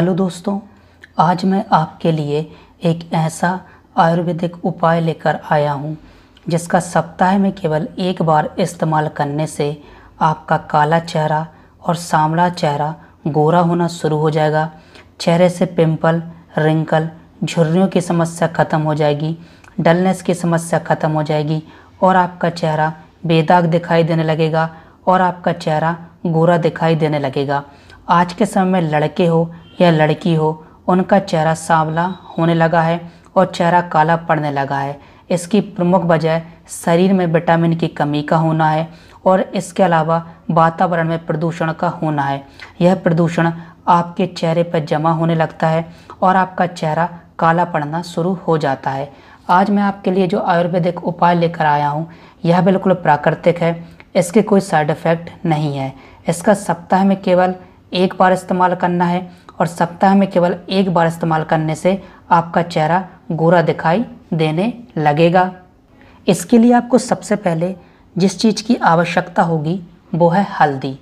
hello दोस्तों आज मैं आपके लिए एक ऐसा आयुर्वेदिक उपाय लेकर आया हूँ जिसका सप्ताह में केवल एक बार इस्तेमाल करने से आपका काला चेहरा और सांवला चेहरा गोरा होना शुरू हो जाएगा चेहरे से पिंपल रिंकल झुर्रियों की समस्या ख़त्म हो जाएगी डलनेस की समस्या ख़त्म हो जाएगी और आपका चेहरा बेदाग दिखाई देने लगेगा और आपका चेहरा गोरा दिखाई देने लगेगा आज के समय में लड़के हो या लड़की हो उनका चेहरा सांवला होने लगा है और चेहरा काला पड़ने लगा है इसकी प्रमुख वजह शरीर में विटामिन की कमी का होना है और इसके अलावा वातावरण में प्रदूषण का होना है यह प्रदूषण आपके चेहरे पर जमा होने लगता है और आपका चेहरा काला पड़ना शुरू हो जाता है आज मैं आपके लिए जो आयुर्वेदिक उपाय लेकर आया हूँ यह बिल्कुल प्राकृतिक है इसके कोई साइड इफ़ेक्ट नहीं है इसका सप्ताह में केवल एक बार इस्तेमाल करना है और सप्ताह में केवल एक बार इस्तेमाल करने से आपका चेहरा गोरा दिखाई देने लगेगा इसके लिए आपको सबसे पहले जिस चीज़ की आवश्यकता होगी वो है हल्दी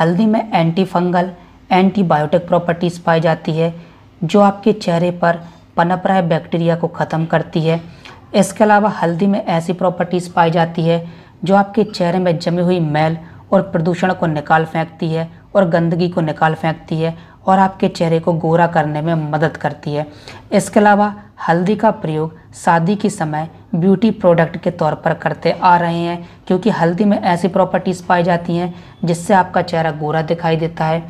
हल्दी में एंटी फंगल एंटीबायोटिक प्रॉपर्टीज़ पाई जाती है जो आपके चेहरे पर पनप रहे बैक्टीरिया को ख़त्म करती है इसके अलावा हल्दी में ऐसी प्रॉपर्टीज़ पाई जाती है जो आपके चेहरे में जमी हुई मैल और प्रदूषण को निकाल फेंकती है और गंदगी को निकाल फेंकती है और आपके चेहरे को गोरा करने में मदद करती है इसके अलावा हल्दी का प्रयोग शादी के समय ब्यूटी प्रोडक्ट के तौर पर करते आ रहे हैं क्योंकि हल्दी में ऐसी प्रॉपर्टीज़ पाई जाती हैं जिससे आपका चेहरा गोरा दिखाई देता है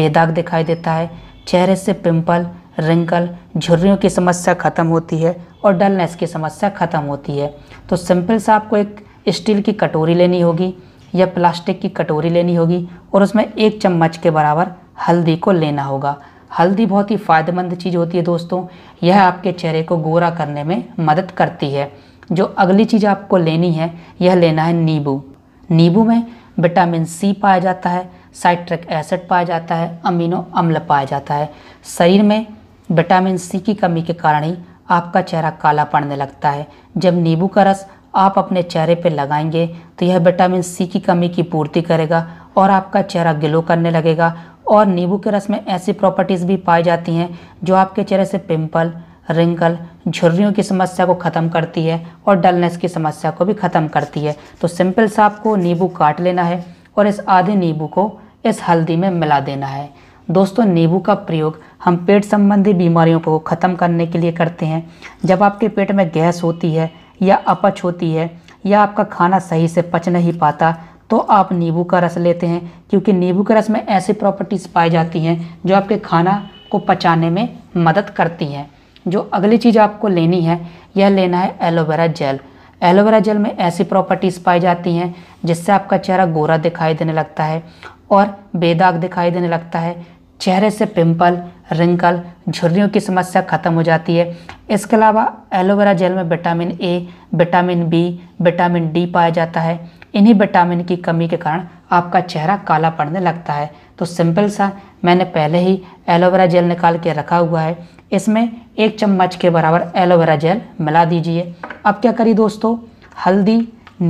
बेदाग दिखाई देता है चेहरे से पिंपल रिंकल झुर्रियों की समस्या ख़त्म होती है और डलनेस की समस्या ख़त्म होती है तो सिंपल सा आपको एक स्टील की कटोरी लेनी होगी या प्लास्टिक की कटोरी लेनी होगी और उसमें एक चम्मच के बराबर हल्दी को लेना होगा हल्दी बहुत ही फ़ायदेमंद चीज़ होती है दोस्तों यह आपके चेहरे को गोरा करने में मदद करती है जो अगली चीज़ आपको लेनी है यह लेना है नींबू नींबू में विटामिन सी पाया जाता है साइट्रिक एसिड पाया जाता है अमीनो अम्ल पाया जाता है शरीर में विटामिन सी की कमी के कारण ही आपका चेहरा काला पड़ने लगता है जब नींबू का रस आप अपने चेहरे पर लगाएंगे तो यह विटामिन सी की कमी की पूर्ति करेगा और आपका चेहरा ग्लो करने लगेगा और नींबू के रस में ऐसी प्रॉपर्टीज़ भी पाई जाती हैं जो आपके चेहरे से पिंपल रिंकल झुर्रियों की समस्या को ख़त्म करती है और डलनेस की समस्या को भी ख़त्म करती है तो सिंपल सा आपको नींबू काट लेना है और इस आधे नींबू को इस हल्दी में मिला देना है दोस्तों नींबू का प्रयोग हम पेट संबंधी बीमारियों को ख़त्म करने के लिए करते हैं जब आपके पेट में गैस होती है या अपच होती है या आपका खाना सही से पच नहीं पाता तो आप नींबू का रस लेते हैं क्योंकि नींबू के रस में ऐसी प्रॉपर्टीज़ पाई जाती हैं जो आपके खाना को पचाने में मदद करती हैं जो अगली चीज़ आपको लेनी है यह लेना है एलोवेरा जेल एलोवेरा जेल में ऐसी प्रॉपर्टीज़ पाई जाती हैं जिससे आपका चेहरा गोरा दिखाई देने लगता है और बेदाग दिखाई देने लगता है चेहरे से पिंपल रिंकल झुर्रियों की समस्या खत्म हो जाती है इसके अलावा एलोवेरा जेल में vitamin A vitamin B vitamin D पाया जाता है इन्हीं विटामिन की कमी के कारण आपका चेहरा काला पड़ने लगता है तो सिंपल सा मैंने पहले ही एलोवेरा जेल निकाल के रखा हुआ है इसमें एक चम्मच के बराबर एलोवेरा जेल मिला दीजिए अब क्या करिए दोस्तों हल्दी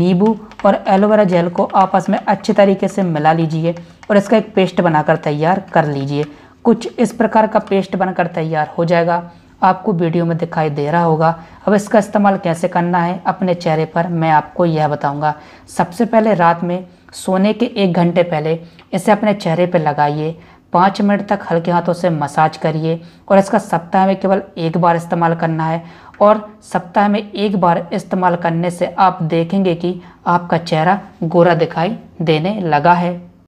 नींबू और एलोवेरा जेल को आपस में अच्छे तरीके से मिला लीजिए और इसका एक पेस्ट बनाकर तैयार कर लीजिए कुछ इस प्रकार का पेस्ट बनकर तैयार हो जाएगा आपको वीडियो में दिखाई दे रहा होगा अब इसका इस्तेमाल कैसे करना है अपने चेहरे पर मैं आपको यह बताऊंगा सबसे पहले रात में सोने के एक घंटे पहले इसे अपने चेहरे पर लगाइए पाँच मिनट तक हल्के हाथों से मसाज करिए और इसका सप्ताह में केवल एक बार इस्तेमाल करना है और सप्ताह में एक बार इस्तेमाल करने से आप देखेंगे कि आपका चेहरा गोरा दिखाई देने लगा है